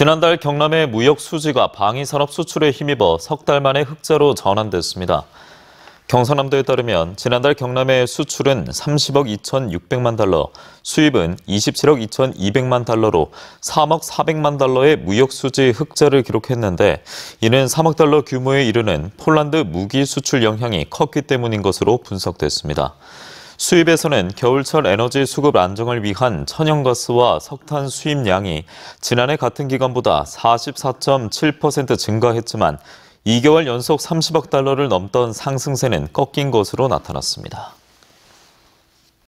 지난달 경남의 무역 수지가 방위산업 수출에 힘입어 석 달 만에 흑자로 전환됐습니다. 경산남도에 따르면 지난달 경남의 수출은 30억 2,600만 달러, 수입은 27억 2,200만 달러로 3억 400만 달러의 무역 수지 흑자를 기록했는데 이는 3억 달러 규모에 이르는 폴란드 무기 수출 영향이 컸기 때문인 것으로 분석됐습니다. 수입에서는 겨울철 에너지 수급 안정을 위한 천연가스와 석탄 수입량이 지난해 같은 기간보다 44.7% 증가했지만 2개월 연속 30억 달러를 넘던 상승세는 꺾인 것으로 나타났습니다.